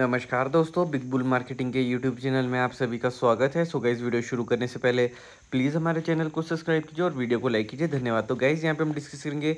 नमस्कार दोस्तों big bull marketing के यूट्यूब चैनल में आप सभी का स्वागत है सो गाइज़ वीडियो शुरू करने से पहले प्लीज़ हमारे चैनल को सब्सक्राइब कीजिए और वीडियो को लाइक कीजिए धन्यवाद तो गाइज़ यहाँ पे हम डिस्कस करेंगे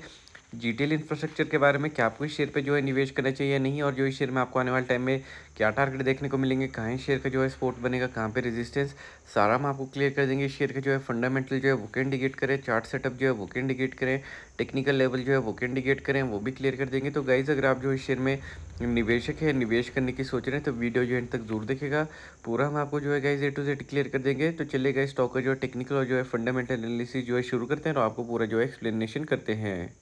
जीटेल इंफ्रास्ट्रक्चर के बारे में क्या आपको इस शेयर पे जो है निवेश करना चाहिए या नहीं और जो इस शेयर में आपको आने वाले टाइम में क्या टारगेट देखने को मिलेंगे कहाँ इस शेयर का जो है स्पोर्ट बनेगा कहाँ पे रेजिस्टेंस सारा हम आपको क्लियर कर देंगे इस शेयर का जो है फंडामेंटल जो है वो कैन इंडिकेट करें चार्ट सेटअप जो है वो कैन डिगेट करें टेक्निकल लेवल जो है वो कैन इंडिकेट करें वो भी क्लियर कर देंगे तो गाइज अगर आप जो इस शेयर में निवेशक है निवेश करने की सोच रहे हैं तो वीडियो जो एंड तक जरूर देखेगा पूरा हम आपको जो है guys A to Z clear कर देंगे तो चलिए गए स्टॉक का जो है टेक्निकल और जो है फंडामेंटल एनालिसिस जो है शुरू करते हैं और आपको पूरा जो है एक्सप्लेनेशन करते हैं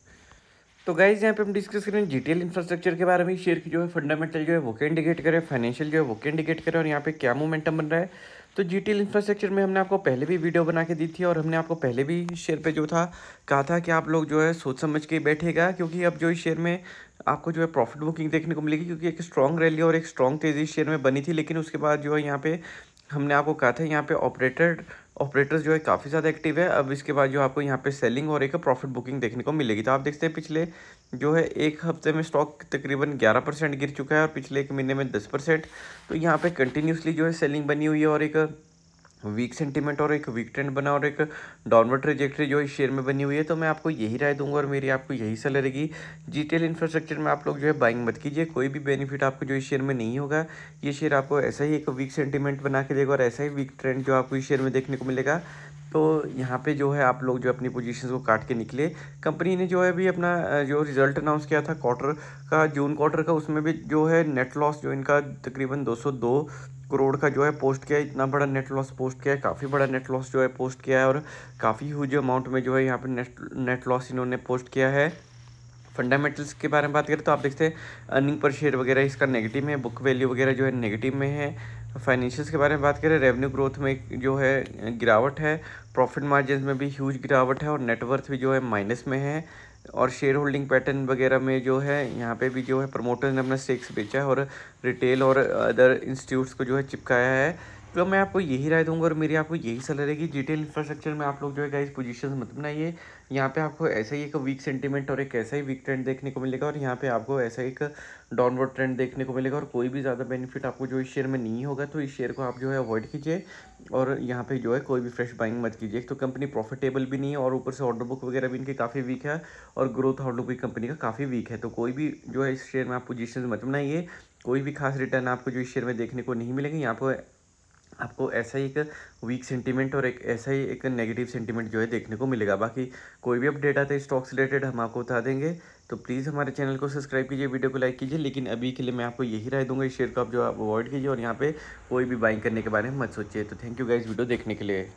तो गाइज यहाँ पे हम डिस्कस करें जीटीएल इंफ्रास्ट्रक्चर के बारे में शेयर की जो है फंडामेंटल जो है वो क्या इंडिकेट करे फाइनेंशियल जो है वो क्या इंडिकेट करे और यहाँ पे क्या मोमेंटम बन रहा है तो जी इंफ्रास्ट्रक्चर में हमने आपको पहले भी वीडियो बना के दी थी और हमने आपको पहले भी शेयर पे जो था कहा था कि आप लोग जो है सोच समझ के बैठेगा क्योंकि अब जो इस शेयर में आपको जो है प्रॉफिट बुकिंग देखने को मिलेगी क्योंकि एक स्ट्रॉन्ग रैली और एक स्ट्रॉन्ग तेज़ी शेयर में बनी थी लेकिन उसके बाद जो है यहाँ पे हमने आपको कहा था यहाँ पे ऑपरेटर ऑपरेटर्स जो है काफ़ी ज़्यादा एक्टिव है अब इसके बाद जो आपको यहाँ पे सेलिंग और एक प्रॉफिट बुकिंग देखने को मिलेगी तो आप देखते हैं पिछले जो है एक हफ्ते में स्टॉक तकरीबन 11 परसेंट गिर चुका है और पिछले एक महीने में 10 परसेंट तो यहाँ पे कंटिन्यूसली जो है सेलिंग बनी हुई है और एक वीक सेंटीमेंट और एक वीक ट्रेंड बना और एक डाउनवर्ड ट्रेजेक्ट्री जो इस शेयर में बनी हुई है तो मैं आपको यही राय दूंगा और मेरी आपको यही सलाह रहेगी जीटेल इंफ्रास्ट्रक्चर में आप लोग जो है बाइंग मत कीजिए कोई भी बेनिफिट आपको जो इस शेयर में नहीं होगा ये शेयर आपको ऐसा ही एक वीक सेंटीमेंट बना के देगा और ऐसा ही वीक ट्रेंड जो आपको इस शेयर में देखने को मिलेगा तो यहाँ पे जो है आप लोग जो अपनी पोजीशन को काट के निकले कंपनी ने जो है अभी अपना जो रिजल्ट अनाउंस किया था क्वार्टर का जून क्वार्टर का उसमें भी जो है नेट लॉस जो इनका तकरीबन 202 करोड़ का जो है पोस्ट किया है इतना बड़ा नेट लॉस पोस्ट किया है काफ़ी बड़ा नेट लॉस जो है पोस्ट किया है और काफ़ी ह्यूज अमाउंट में जो है यहाँ पर नेट नेट लॉस इन्होंने पोस्ट किया है फंडामेंटल्स के बारे में बात करें तो आप देखते हैं अर्निंग पर शेयर वगैरह इसका नेगेटिव है बुक वैल्यू वगैरह जो है नेगेटिव में है फाइनेंशियल्स के बारे में बात करें रेवेन्यू ग्रोथ में जो है गिरावट है प्रॉफिट मार्जिन में भी ह्यूज गिरावट है और नेटवर्थ भी जो है माइनस में है और शेयर होल्डिंग पैटर्न वगैरह में जो है यहाँ पे भी जो है प्रमोटर्स ने अपना स्टेक्स बेचा है और रिटेल और अदर इंस्टीट्यूट्स को जो है चिपकाया है तो मैं आपको यही राय दूंगा और मेरी आपको यही सलाह रहेगी डिटेल इंफ्रास्ट्रक्चर में आप लोग जो है गाइस पोजीशंस मत बनाइए यहाँ पे आपको ऐसा ही एक वीक सेंटीमेंट और एक ऐसा ही वीक ट्रेंड देखने को मिलेगा और यहाँ पे आपको ऐसा एक डाउनवर्ड ट्रेंड देखने को मिलेगा और कोई भी ज़्यादा बेनिफिट आपको जो इस शेयर में नहीं होगा तो इस शेयर को आप जो है अवॉइड कीजिए और यहाँ पे जो है कोई भी फ्रेश बाइंग मत कीजिए एक तो कंपनी प्रॉफिटेबल भी नहीं है और ऊपर से ऑर्डर बुक वगैरह भी इनकी काफ़ी वीक है और ग्रोथ आउटलुक भी कंपनी का काफ़ी वीक है तो कोई भी जो है इस शेयर में आप पोजिशन मत बनाइए कोई भी खास रिटर्न आपको जो इस शेयर में देखने को नहीं मिलेंगे यहाँ पर आपको ऐसा ही एक वीक सेंटीमेंट और एक ऐसा ही एक नेगेटिव सेंटीमेंट जो है देखने को मिलेगा बाकी कोई भी अपडेट आता है स्टॉक्स रिलेटेड हम आपको बता देंगे तो प्लीज़ हमारे चैनल को सब्सक्राइब कीजिए वीडियो को लाइक कीजिए लेकिन अभी के लिए मैं आपको यही राय दूंगा इस शेयर को आप जो आप अवॉइड कीजिए और यहाँ पे कोई भी बाइंग करने के बारे में मत सोचिए तो थैंक यू गाइज वीडियो देखने के लिए